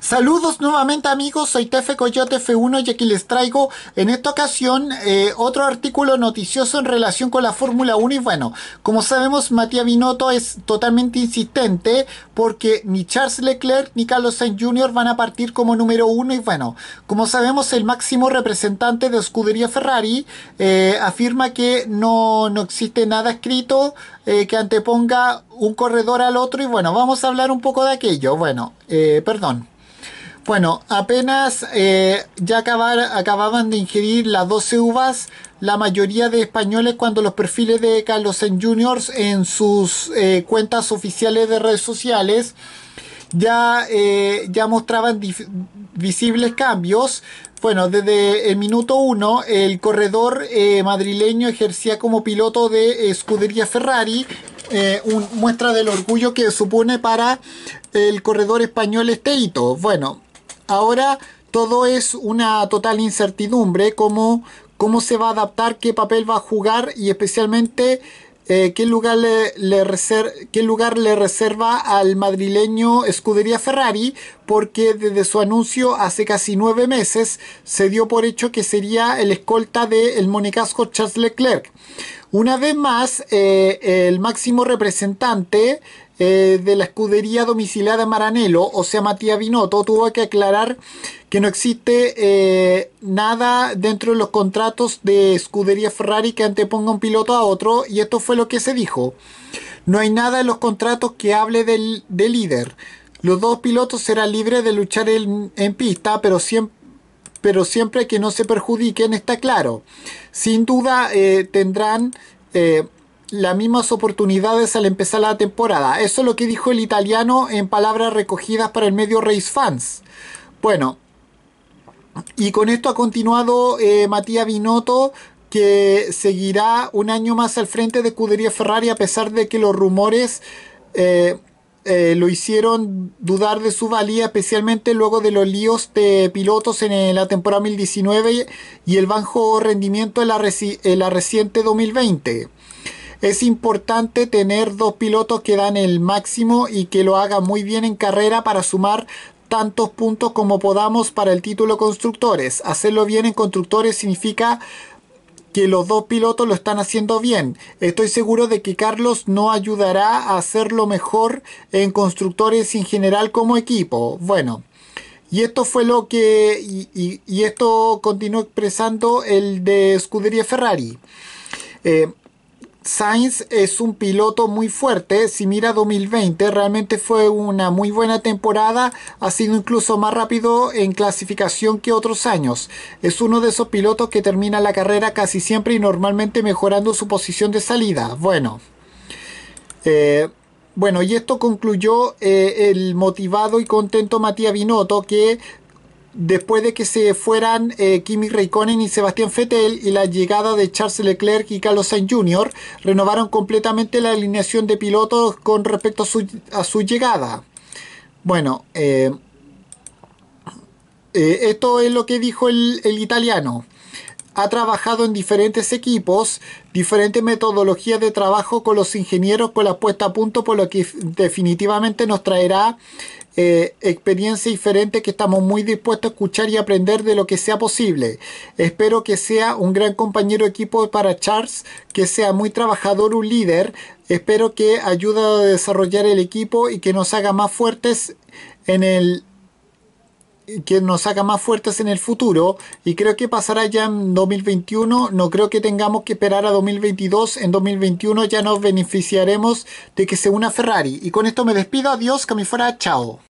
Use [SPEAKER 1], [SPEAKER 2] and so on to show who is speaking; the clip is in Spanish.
[SPEAKER 1] Saludos nuevamente amigos, soy Tefe Coyote F1 y aquí les traigo en esta ocasión eh, otro artículo noticioso en relación con la Fórmula 1 y bueno, como sabemos Matías Binotto es totalmente insistente porque ni Charles Leclerc ni Carlos Sainz Jr. van a partir como número uno y bueno, como sabemos el máximo representante de escudería Ferrari eh, afirma que no, no existe nada escrito eh, que anteponga un corredor al otro y bueno, vamos a hablar un poco de aquello, bueno, perdón. Bueno, apenas eh, ya acababan de ingerir las 12 uvas la mayoría de españoles cuando los perfiles de Carlos Sainz Juniors en sus eh, cuentas oficiales de redes sociales ya, eh, ya mostraban visibles cambios. Bueno, desde el minuto 1 el corredor madrileño ejercía como piloto de escudería Ferrari, un, muestra del orgullo que supone para el corredor español este hito, Bueno, ahora todo es una total incertidumbre, cómo, cómo se va a adaptar, qué papel va a jugar y especialmente eh, qué, lugar le, reserva, al madrileño Escudería Ferrari, porque desde su anuncio hace casi nueve meses se dio por hecho que sería el escolta del el monecasco Charles Leclerc. Una vez más, eh, el máximo representante eh, de la escudería domiciliada Maranello, o sea, Matías Binotto, tuvo que aclarar que no existe eh, nada dentro de los contratos de escudería Ferrari que anteponga un piloto a otro, y esto fue lo que se dijo. No hay nada en los contratos que hable del, líder. Los dos pilotos serán libres de luchar en, pista, pero siempre pero siempre que no se perjudiquen, está claro. Sin duda eh, tendrán las mismas oportunidades al empezar la temporada. Eso es lo que dijo el italiano en palabras recogidas para el medio Race Fans. Bueno, y con esto ha continuado eh, Matías Binotto, que seguirá un año más al frente de Cudería Ferrari, a pesar de que los rumores eh, eh, lo hicieron dudar de su valía, especialmente luego de los líos de pilotos en la temporada 2019 y el bajo rendimiento en la reciente 2020. Es importante tener dos pilotos que dan el máximo y que lo hagan muy bien en carrera para sumar tantos puntos como podamos para el título constructores. Hacerlo bien en constructores significa que los dos pilotos lo están haciendo bien. Estoy seguro de que Carlos no ayudará a hacerlo mejor en constructores en general como equipo. Bueno, y esto fue lo que... Y, esto continuó expresando el de Scuderia Ferrari. Eh, Sainz es un piloto muy fuerte. Si mira 2020, realmente fue una muy buena temporada. Ha sido incluso más rápido en clasificación que otros años. Es uno de esos pilotos que termina la carrera casi siempre y normalmente mejorando su posición de salida. Bueno. Eh, bueno, y esto concluyó eh, el motivado y contento Matías Binotto, que después de que se fueran eh, Kimi Raikkonen y Sebastián Vettel y la llegada de Charles Leclerc y Carlos Sainz Jr., renovaron completamente la alineación de pilotos con respecto a su, llegada. Bueno, eh, eh, esto es lo que dijo el italiano ha trabajado en diferentes equipos, diferentes metodologías de trabajo con los ingenieros, con pues la puesta a punto, por lo que definitivamente nos traerá eh, experiencia diferente que estamos muy dispuestos a escuchar y aprender de lo que sea posible. Espero que sea un gran compañero equipo para Charles, que sea muy trabajador, un líder. Espero que ayude a desarrollar el equipo y que nos haga más fuertes en el que nos haga más fuertes en el futuro y creo que pasará ya en 2021. No creo que tengamos que esperar a 2022. En 2021 ya nos beneficiaremos de que se una Ferrari. Y con esto me despido. Adiós, que me fuera. Chao.